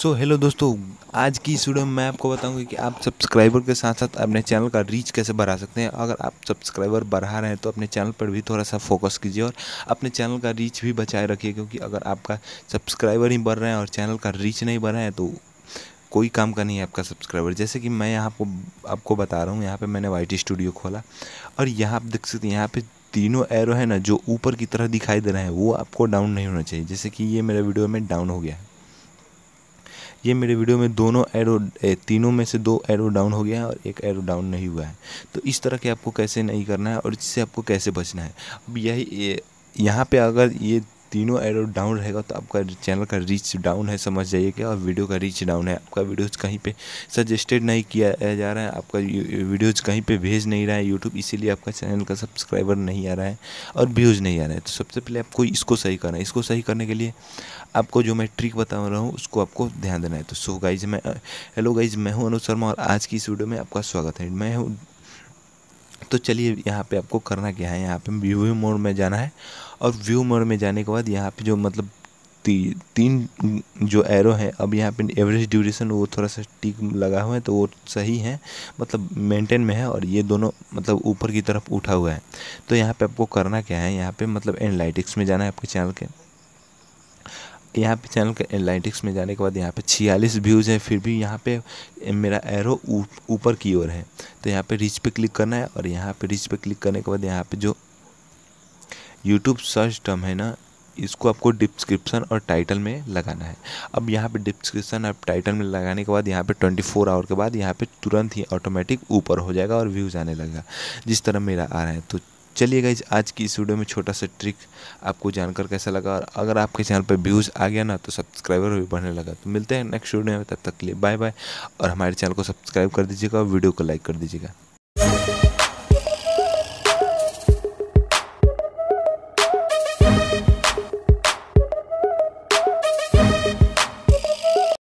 सो so, hello दोस्तों आज की इस वीडियो में मैं आपको बताऊंगी कि आप सब्सक्राइबर के साथ साथ अपने चैनल का रीच कैसे बढ़ा सकते हैं अगर आप सब्सक्राइबर बढ़ा रहे हैं तो अपने चैनल पर भी थोड़ा सा फोकस कीजिए और अपने चैनल का रीच भी बचाए रखिए क्योंकि अगर आपका सब्सक्राइबर ही बढ़ रहे हैं और चैनल का रीच नहीं बढ़ रहा है तो कोई काम का नहीं है आपका सब्सक्राइबर जैसे कि मैं यहाँ को आपको बता रहा हूँ यहाँ पर मैंने वाई स्टूडियो खोला और यहाँ आप देख सकते हैं यहाँ पर तीनों एरो है ना जो ऊपर की तरह दिखाई दे रहे हैं वो आपको डाउन नहीं होना चाहिए जैसे कि ये मेरे वीडियो में डाउन हो गया है ये मेरे वीडियो में दोनों एरो तीनों में से दो एरो डाउन हो गया है और एक एरो डाउन नहीं हुआ है तो इस तरह के आपको कैसे नहीं करना है और इससे आपको कैसे बचना है अब यही यहाँ पे अगर ये तीनों एरो डाउन रहेगा तो आपका चैनल का रीच डाउन है समझ जाइएगा और वीडियो का रीच डाउन है आपका वीडियोज़ कहीं पे सजेस्टेड नहीं किया जा रहा है आपका वीडियोज़ कहीं पे भेज नहीं रहा है यूट्यूब इसीलिए आपका चैनल का सब्सक्राइबर नहीं आ रहा है और व्यूज़ नहीं आ रहा है तो सबसे पहले आपको इसको सही करना है इसको सही करने के लिए आपको जो मैं ट्रिक बता रहा हूँ उसको आपको ध्यान देना है तो सो गाइज मैं हेलो गाइज मैं हूँ अनुज शर्मा और आज की इस वीडियो में आपका स्वागत है मैं हूँ तो चलिए यहाँ पे आपको करना क्या है यहाँ पे व्यू मोड में जाना है और व्यू मोड में जाने के बाद यहाँ पे जो मतलब ती, तीन जो एरो हैं अब यहाँ पे एवरेज ड्यूरेशन वो थोड़ा सा टिक लगा हुआ है तो वो सही है मतलब मेंटेन में है और ये दोनों मतलब ऊपर की तरफ उठा हुआ है तो यहाँ पे आपको करना क्या है यहाँ पे मतलब एनलाइटिक्स में जाना है आपके चैनल के यहाँ पे चैनल के एनालिटिक्स में जाने के बाद यहाँ पे छियालीस व्यूज़ हैं फिर भी यहाँ पे मेरा एरो ऊपर की ओर है तो यहाँ पे रीच पे क्लिक करना है और यहाँ पे रीच पे क्लिक करने के बाद यहाँ पे जो यूट्यूब सर्च टर्म है ना इसको आपको डिस्क्रिप्शन और टाइटल में लगाना है अब यहाँ पे डिस्क्रिप्शन और टाइटल में लगाने के बाद यहाँ पे 24 आवर के बाद यहाँ पे तुरंत ही ऑटोमेटिक ऊपर हो जाएगा और व्यूज़ आने लगेगा जिस तरह मेरा आ रहा है तो चलिए गाइज आज की इस वीडियो में छोटा सा ट्रिक आपको जानकर कैसा लगा और अगर आपके चैनल पर व्यूज़ आ गया ना तो सब्सक्राइबर भी बढ़ने लगा तो मिलते हैं नेक्स्ट वीडियो में तब तक के लिए बाय बाय और हमारे चैनल को सब्सक्राइब कर दीजिएगा और वीडियो को लाइक कर दीजिएगा